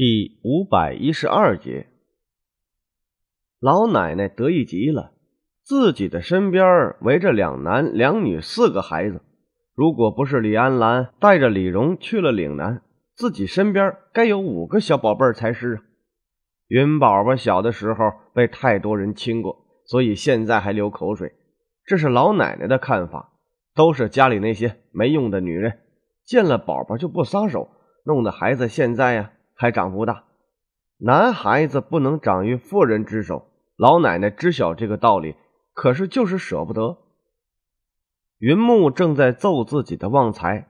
第五百一十二节，老奶奶得意极了，自己的身边围着两男两女四个孩子。如果不是李安兰带着李荣去了岭南，自己身边该有五个小宝贝才是啊。云宝宝小的时候被太多人亲过，所以现在还流口水。这是老奶奶的看法，都是家里那些没用的女人，见了宝宝就不撒手，弄得孩子现在呀。还长不大，男孩子不能长于妇人之手。老奶奶知晓这个道理，可是就是舍不得。云木正在揍自己的旺财，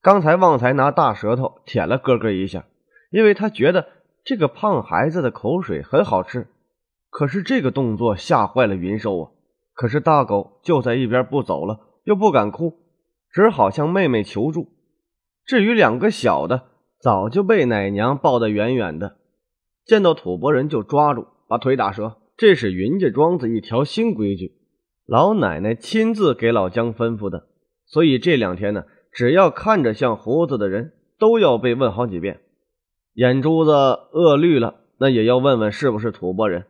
刚才旺财拿大舌头舔了哥哥一下，因为他觉得这个胖孩子的口水很好吃。可是这个动作吓坏了云兽啊！可是大狗就在一边不走了，又不敢哭，只好向妹妹求助。至于两个小的，早就被奶娘抱得远远的，见到吐蕃人就抓住，把腿打折。这是云家庄子一条新规矩，老奶奶亲自给老姜吩咐的。所以这两天呢，只要看着像胡子的人都要被问好几遍，眼珠子恶绿了，那也要问问是不是吐蕃人。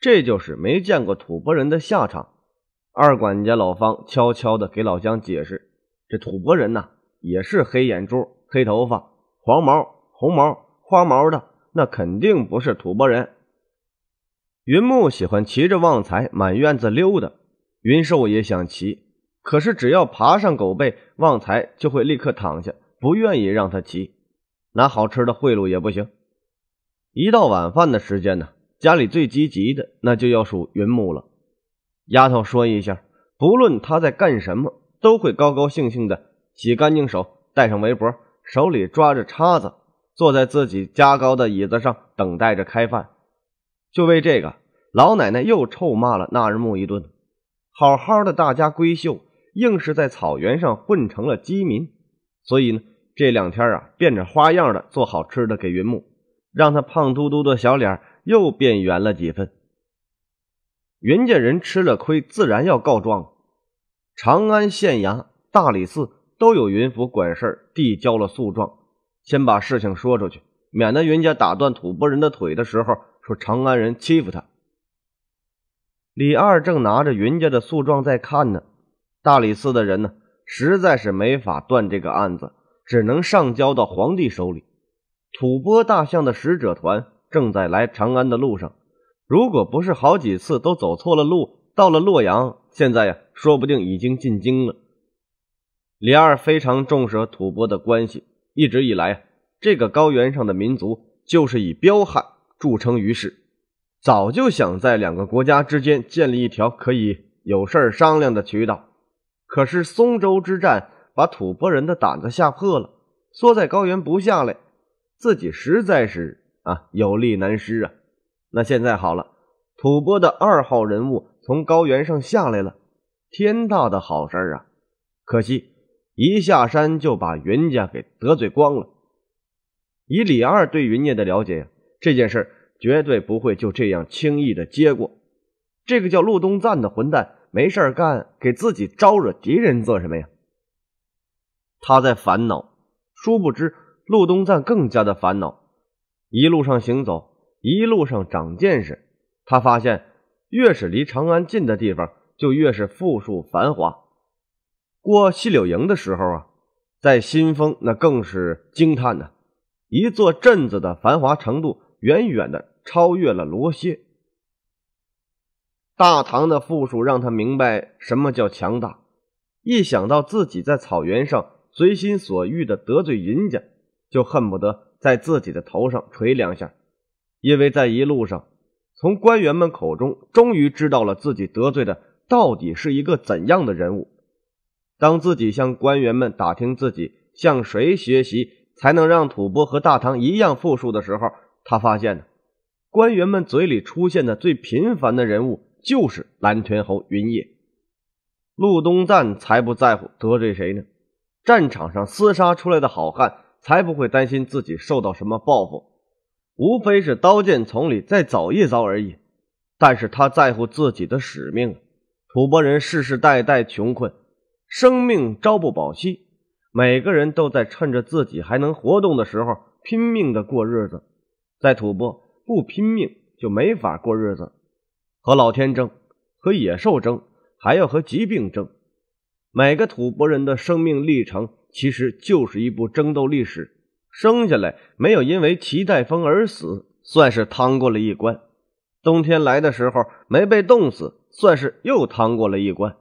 这就是没见过吐蕃人的下场。二管家老方悄悄地给老姜解释，这吐蕃人呢，也是黑眼珠、黑头发。黄毛、红毛、花毛的，那肯定不是吐蕃人。云木喜欢骑着旺财满院子溜达，云寿也想骑，可是只要爬上狗背，旺财就会立刻躺下，不愿意让他骑。拿好吃的贿赂也不行。一到晚饭的时间呢，家里最积极的那就要数云木了。丫头说一下，不论他在干什么，都会高高兴兴的洗干净手，戴上围脖。手里抓着叉子，坐在自己加高的椅子上等待着开饭。就为这个，老奶奶又臭骂了纳日木一顿。好好的大家闺秀，硬是在草原上混成了饥民。所以呢，这两天啊，变着花样的做好吃的给云木，让他胖嘟嘟的小脸又变圆了几分。云家人吃了亏，自然要告状。长安县衙、大理寺。都有云府管事儿递交了诉状，先把事情说出去，免得云家打断吐蕃人的腿的时候说长安人欺负他。李二正拿着云家的诉状在看呢，大理寺的人呢实在是没法断这个案子，只能上交到皇帝手里。吐蕃大相的使者团正在来长安的路上，如果不是好几次都走错了路，到了洛阳，现在呀说不定已经进京了。李二非常重视和吐蕃的关系，一直以来啊，这个高原上的民族就是以彪悍著称于世，早就想在两个国家之间建立一条可以有事儿商量的渠道。可是松州之战把吐蕃人的胆子吓破了，缩在高原不下来，自己实在是啊，有力难施啊。那现在好了，吐蕃的二号人物从高原上下来了，天大的好事啊！可惜。一下山就把云家给得罪光了。以李二对云家的了解，这件事绝对不会就这样轻易的接过。这个叫陆东赞的混蛋没事干，给自己招惹敌人做什么呀？他在烦恼，殊不知陆东赞更加的烦恼。一路上行走，一路上长见识。他发现，越是离长安近的地方，就越是富庶繁华。过细柳营的时候啊，在新丰那更是惊叹呢。一座镇子的繁华程度远远的超越了罗歇。大唐的富庶让他明白什么叫强大。一想到自己在草原上随心所欲的得罪人家，就恨不得在自己的头上捶两下。因为在一路上，从官员们口中，终于知道了自己得罪的到底是一个怎样的人物。当自己向官员们打听自己向谁学习才能让吐蕃和大唐一样富庶的时候，他发现呢，官员们嘴里出现的最频繁的人物就是蓝田侯云野。陆东赞才不在乎得罪谁呢？战场上厮杀出来的好汉才不会担心自己受到什么报复，无非是刀剑丛里再走一遭而已。但是他在乎自己的使命。吐蕃人世世代代穷困。生命朝不保夕，每个人都在趁着自己还能活动的时候拼命的过日子。在吐蕃，不拼命就没法过日子，和老天争，和野兽争，还要和疾病争。每个吐蕃人的生命历程其实就是一部争斗历史。生下来没有因为脐带风而死，算是趟过了一关；冬天来的时候没被冻死，算是又趟过了一关。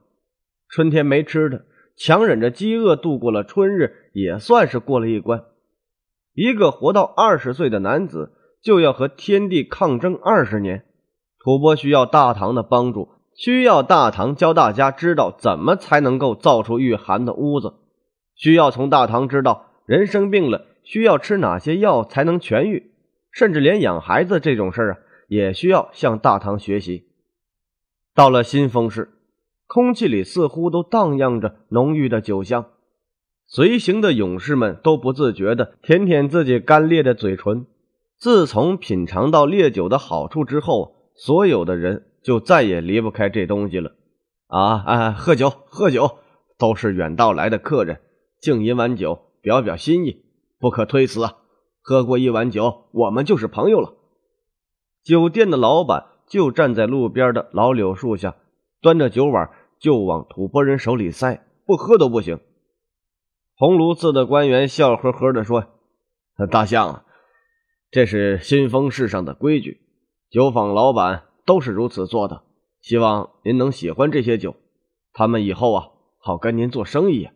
春天没吃的，强忍着饥饿度过了春日，也算是过了一关。一个活到二十岁的男子，就要和天地抗争二十年。吐蕃需要大唐的帮助，需要大唐教大家知道怎么才能够造出御寒的屋子，需要从大唐知道人生病了需要吃哪些药才能痊愈，甚至连养孩子这种事儿啊，也需要向大唐学习。到了新丰市。空气里似乎都荡漾着浓郁的酒香，随行的勇士们都不自觉地舔舔自己干裂的嘴唇。自从品尝到烈酒的好处之后，所有的人就再也离不开这东西了。啊啊，喝酒喝酒，都是远道来的客人，敬饮碗酒，表表心意，不可推辞啊！喝过一碗酒，我们就是朋友了。酒店的老板就站在路边的老柳树下，端着酒碗。就往吐蕃人手里塞，不喝都不行。红炉寺的官员笑呵呵地说：“大象，啊，这是新风市上的规矩，酒坊老板都是如此做的。希望您能喜欢这些酒，他们以后啊好跟您做生意。”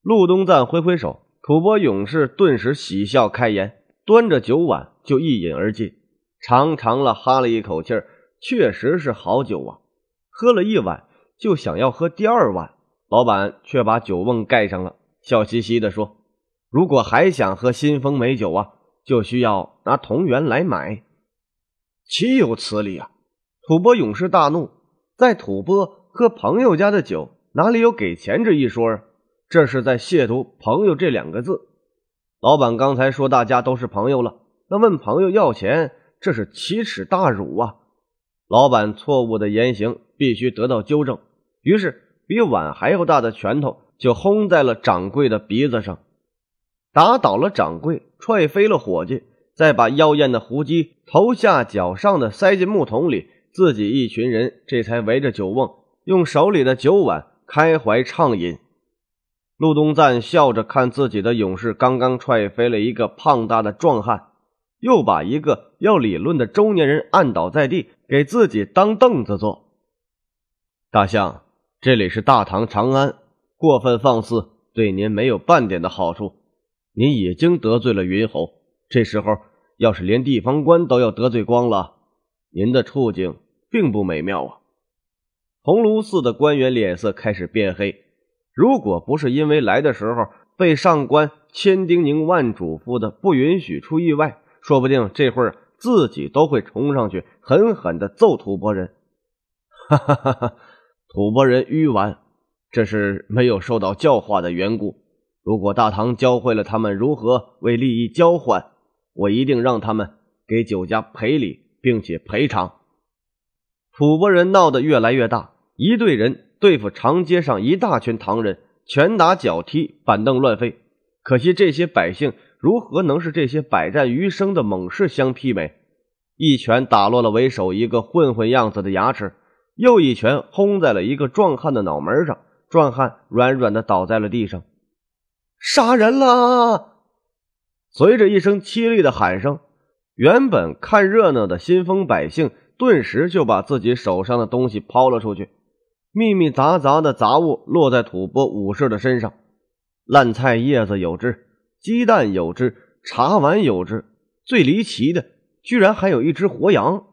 陆东赞挥挥手，吐蕃勇士顿时喜笑开颜，端着酒碗就一饮而尽，长长了哈了一口气儿，确实是好酒啊！喝了一碗。就想要喝第二碗，老板却把酒瓮盖上了，笑嘻嘻地说：“如果还想喝新丰美酒啊，就需要拿铜元来买。”岂有此理啊！吐蕃勇士大怒，在吐蕃喝朋友家的酒，哪里有给钱这一说啊？这是在亵渎“朋友”这两个字。老板刚才说大家都是朋友了，那问朋友要钱，这是奇耻大辱啊！老板错误的言行必须得到纠正。于是，比碗还要大的拳头就轰在了掌柜的鼻子上，打倒了掌柜，踹飞了伙计，再把妖艳的胡姬头下脚上的塞进木桶里，自己一群人这才围着酒瓮，用手里的酒碗开怀畅饮。陆东赞笑着看自己的勇士刚刚踹飞了一个胖大的壮汉，又把一个要理论的中年人按倒在地，给自己当凳子坐，大象。这里是大唐长安，过分放肆对您没有半点的好处。您已经得罪了云侯，这时候要是连地方官都要得罪光了，您的处境并不美妙啊！鸿胪寺的官员脸色开始变黑。如果不是因为来的时候被上官千叮咛万嘱咐的不允许出意外，说不定这会儿自己都会冲上去狠狠的揍吐蕃人。哈哈哈哈哈！吐蕃人愚顽，这是没有受到教化的缘故。如果大唐教会了他们如何为利益交换，我一定让他们给酒家赔礼并且赔偿。吐蕃人闹得越来越大，一队人对付长街上一大群唐人，拳打脚踢，板凳乱飞。可惜这些百姓如何能是这些百战余生的猛士相媲美？一拳打落了为首一个混混样子的牙齿。又一拳轰在了一个壮汉的脑门上，壮汉软软的倒在了地上。杀人啦！随着一声凄厉的喊声，原本看热闹的新丰百姓顿时就把自己手上的东西抛了出去，密密杂杂的杂物落在吐蕃武士的身上，烂菜叶子有之，鸡蛋有之，茶碗有之，最离奇的，居然还有一只活羊。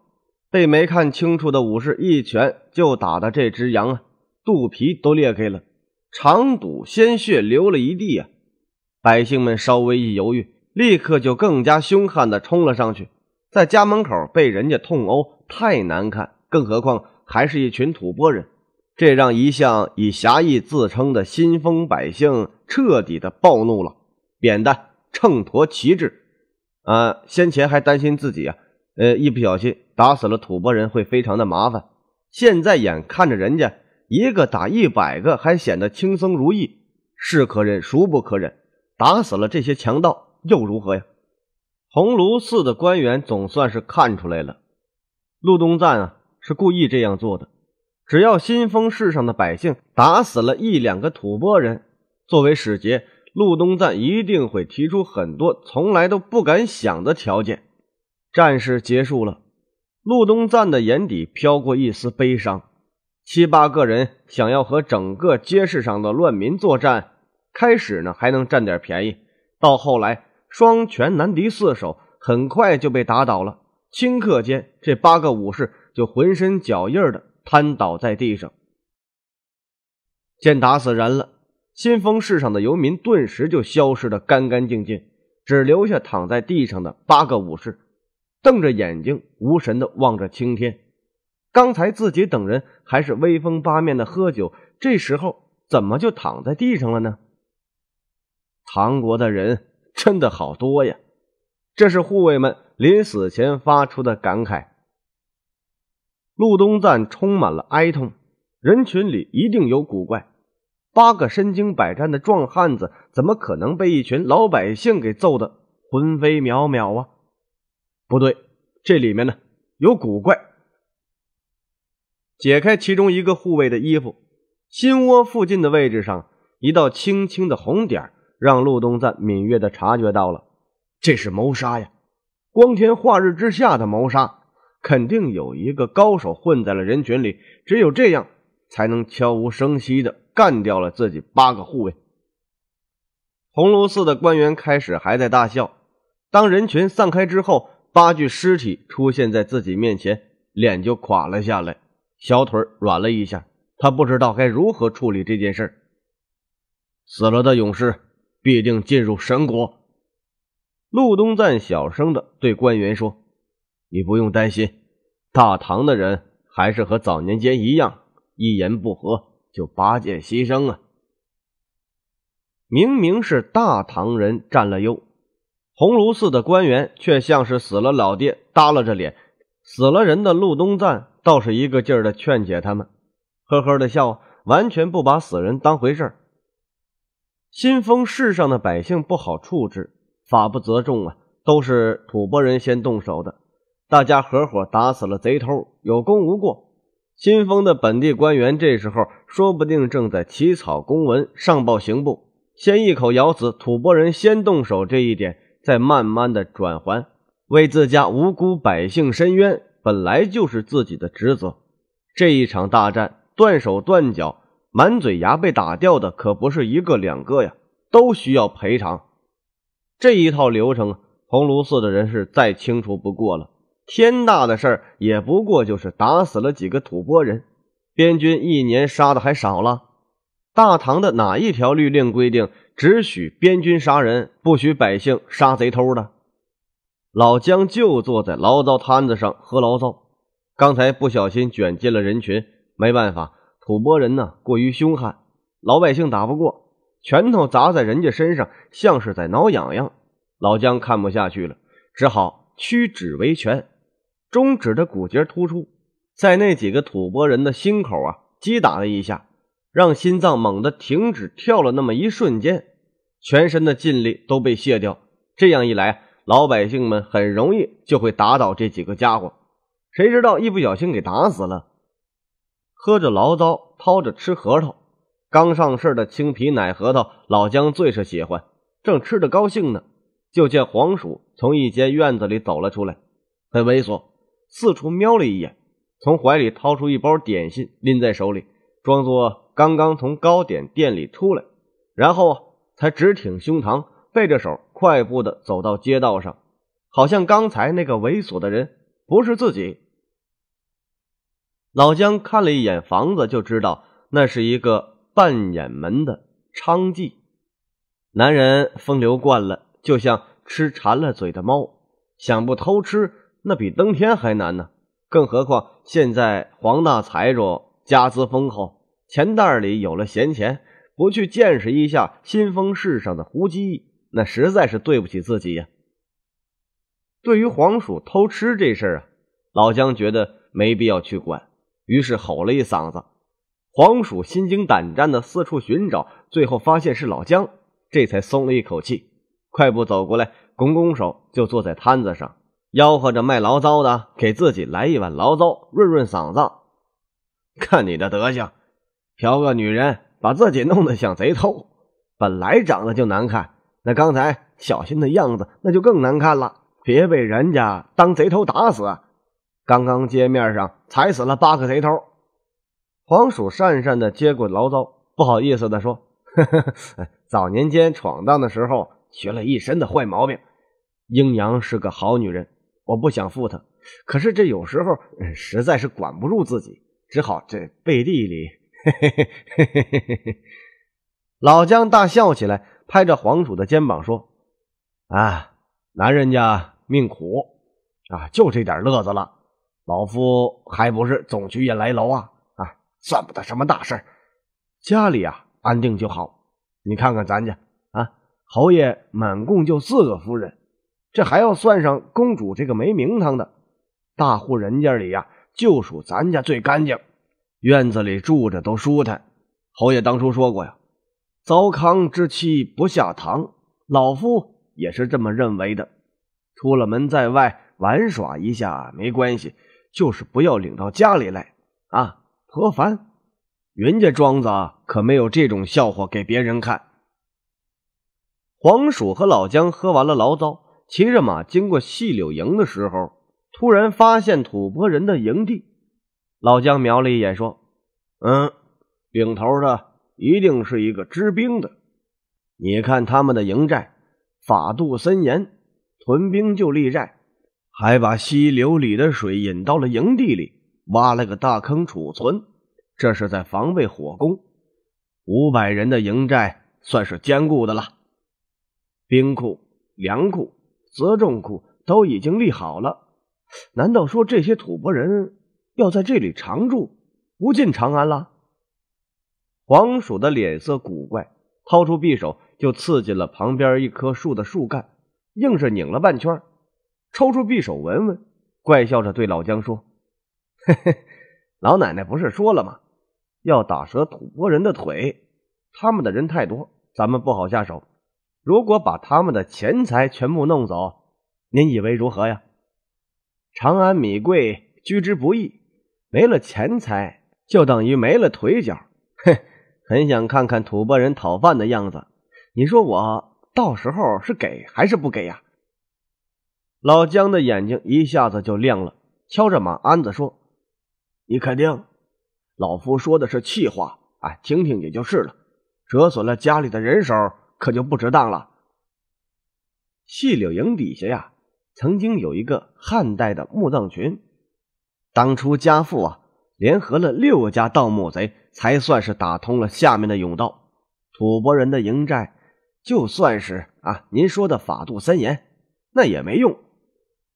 被没看清楚的武士一拳就打的这只羊啊，肚皮都裂开了，肠肚鲜血流了一地啊！百姓们稍微一犹豫，立刻就更加凶悍的冲了上去。在家门口被人家痛殴，太难看，更何况还是一群吐蕃人，这让一向以侠义自称的新丰百姓彻底的暴怒了。扁担、秤砣、旗帜，啊，先前还担心自己啊。呃，一不小心打死了吐蕃人会非常的麻烦。现在眼看着人家一个打一百个，还显得轻松如意，是可忍孰不可忍？打死了这些强盗又如何呀？红炉寺的官员总算是看出来了，陆东赞啊是故意这样做的。只要新丰市上的百姓打死了一两个吐蕃人，作为使节，陆东赞一定会提出很多从来都不敢想的条件。战事结束了，陆东赞的眼底飘过一丝悲伤。七八个人想要和整个街市上的乱民作战，开始呢还能占点便宜，到后来双拳难敌四手，很快就被打倒了。顷刻间，这八个武士就浑身脚印的瘫倒在地上。见打死人了，新丰市上的游民顿时就消失的干干净净，只留下躺在地上的八个武士。瞪着眼睛，无神的望着青天。刚才自己等人还是威风八面的喝酒，这时候怎么就躺在地上了呢？唐国的人真的好多呀！这是护卫们临死前发出的感慨。陆东赞充满了哀痛。人群里一定有古怪。八个身经百战的壮汉子，怎么可能被一群老百姓给揍得魂飞渺渺啊？不对，这里面呢有古怪。解开其中一个护卫的衣服，心窝附近的位置上一道青青的红点，让陆东赞敏锐的察觉到了，这是谋杀呀！光天化日之下的谋杀，肯定有一个高手混在了人群里，只有这样，才能悄无声息的干掉了自己八个护卫。红炉寺的官员开始还在大笑，当人群散开之后。八具尸体出现在自己面前，脸就垮了下来，小腿软了一下。他不知道该如何处理这件事。死了的勇士必定进入神国。陆东赞小声的对官员说：“你不用担心，大唐的人还是和早年间一样，一言不合就拔剑牺牲啊。明明是大唐人占了优。”桐庐寺的官员却像是死了老爹，耷拉着脸；死了人的陆东赞倒是一个劲儿的劝解他们，呵呵的笑，完全不把死人当回事儿。新丰市上的百姓不好处置，法不责众啊，都是吐蕃人先动手的，大家合伙打死了贼偷，有功无过。新丰的本地官员这时候说不定正在起草公文上报刑部，先一口咬死吐蕃人先动手这一点。在慢慢的转还，为自家无辜百姓伸冤，本来就是自己的职责。这一场大战，断手断脚、满嘴牙被打掉的，可不是一个两个呀，都需要赔偿。这一套流程，红炉寺的人是再清楚不过了。天大的事儿，也不过就是打死了几个吐蕃人，边军一年杀的还少了。大唐的哪一条律令规定？只许边军杀人，不许百姓杀贼偷的。老姜就坐在醪糟摊子上喝醪糟，刚才不小心卷进了人群，没办法，吐蕃人呢过于凶悍，老百姓打不过，拳头砸在人家身上像是在挠痒痒。老姜看不下去了，只好屈指为拳，中指的骨节突出，在那几个吐蕃人的心口啊击打了一下。让心脏猛地停止跳了那么一瞬间，全身的劲力都被卸掉。这样一来，老百姓们很容易就会打倒这几个家伙。谁知道一不小心给打死了？喝着醪糟，掏着吃核桃。刚上市的青皮奶核桃，老姜最是喜欢。正吃着高兴呢，就见黄鼠从一间院子里走了出来，很猥琐，四处瞄了一眼，从怀里掏出一包点心，拎在手里。装作刚刚从糕点店里出来，然后才直挺胸膛，背着手，快步的走到街道上，好像刚才那个猥琐的人不是自己。老姜看了一眼房子，就知道那是一个半掩门的娼妓。男人风流惯了，就像吃馋了嘴的猫，想不偷吃那比登天还难呢。更何况现在黄大财主。家资丰厚，钱袋里有了闲钱，不去见识一下新丰市上的胡姬，那实在是对不起自己呀。对于黄鼠偷吃这事儿啊，老姜觉得没必要去管，于是吼了一嗓子。黄鼠心惊胆战的四处寻找，最后发现是老姜，这才松了一口气，快步走过来，拱拱手，就坐在摊子上，吆喝着卖醪糟的，给自己来一碗醪糟，润润嗓子。看你的德行，嫖个女人，把自己弄得像贼偷。本来长得就难看，那刚才小心的样子那就更难看了。别被人家当贼偷打死。刚刚街面上踩死了八个贼偷。黄鼠讪讪的接过牢骚，不好意思的说：“呵 呵早年间闯荡的时候，学了一身的坏毛病。英娘是个好女人，我不想负她。可是这有时候实在是管不住自己。”只好这背地里，嘿嘿嘿嘿嘿嘿。老姜大笑起来，拍着黄鼠的肩膀说：“啊，男人家命苦啊，就这点乐子了。老夫还不是总去夜来楼啊啊，算不得什么大事家里啊，安定就好。你看看咱家啊，侯爷满共就四个夫人，这还要算上公主这个没名堂的。大户人家里呀。”就属咱家最干净，院子里住着都舒坦。侯爷当初说过呀，“糟糠之妻不下堂”，老夫也是这么认为的。出了门在外玩耍一下没关系，就是不要领到家里来啊！何凡，云家庄子可没有这种笑话给别人看。黄鼠和老姜喝完了醪糟，骑着马经过细柳营的时候。突然发现吐蕃人的营地，老姜瞄了一眼，说：“嗯，领头的一定是一个知兵的。你看他们的营寨，法度森严，屯兵就立寨，还把溪流里的水引到了营地里，挖了个大坑储存。这是在防备火攻。五百人的营寨算是坚固的了。兵库、粮库、辎重库都已经立好了。”难道说这些吐蕃人要在这里常住，不进长安了？黄鼠的脸色古怪，掏出匕首就刺进了旁边一棵树的树干，硬是拧了半圈，抽出匕首闻闻，怪笑着对老姜说：“嘿嘿，老奶奶不是说了吗？要打折吐蕃人的腿。他们的人太多，咱们不好下手。如果把他们的钱财全部弄走，您以为如何呀？”长安米贵，居之不易。没了钱财，就等于没了腿脚。哼，很想看看吐蕃人讨饭的样子。你说我到时候是给还是不给呀？老姜的眼睛一下子就亮了，敲着马鞍子说：“你肯定，老夫说的是气话。哎，听听也就是了。折损了家里的人手，可就不值当了。”细柳营底下呀。曾经有一个汉代的墓葬群，当初家父啊联合了六家盗墓贼，才算是打通了下面的甬道。吐蕃人的营寨，就算是啊您说的法度森严，那也没用。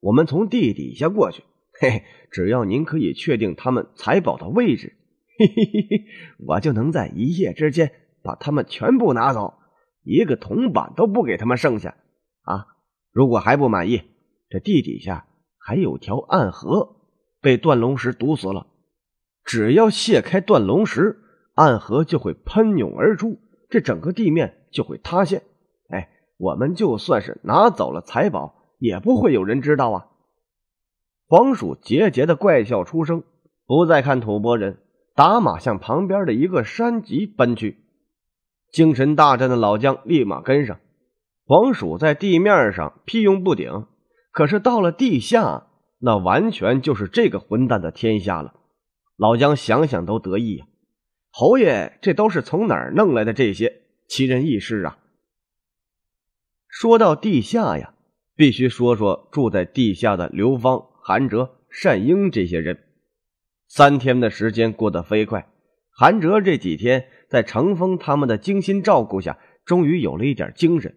我们从地底下过去，嘿嘿，只要您可以确定他们财宝的位置，嘿嘿嘿嘿，我就能在一夜之间把他们全部拿走，一个铜板都不给他们剩下。啊，如果还不满意。这地底下还有条暗河，被断龙石堵死了。只要卸开断龙石，暗河就会喷涌而出，这整个地面就会塌陷。哎，我们就算是拿走了财宝，也不会有人知道啊！黄鼠桀桀的怪笑出声，不再看吐蕃人，打马向旁边的一个山脊奔去。精神大振的老将立马跟上。黄鼠在地面上屁用不顶。可是到了地下，那完全就是这个混蛋的天下了。老姜想想都得意呀。侯爷，这都是从哪儿弄来的这些奇人异事啊？说到地下呀，必须说说住在地下的刘芳、韩哲、单英这些人。三天的时间过得飞快。韩哲这几天在程峰他们的精心照顾下，终于有了一点精神。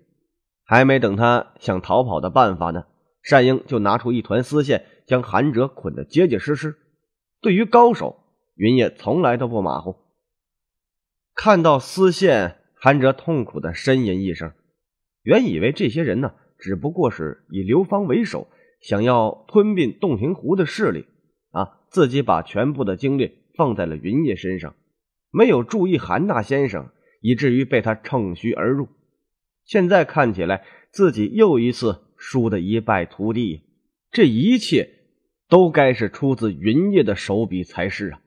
还没等他想逃跑的办法呢。善英就拿出一团丝线，将韩哲捆得结结实实。对于高手，云叶从来都不马虎。看到丝线，韩哲痛苦的呻吟一声。原以为这些人呢，只不过是以刘芳为首，想要吞并洞庭湖的势力啊，自己把全部的精力放在了云烨身上，没有注意韩大先生，以至于被他乘虚而入。现在看起来，自己又一次。输得一败涂地，这一切都该是出自云烨的手笔才是啊！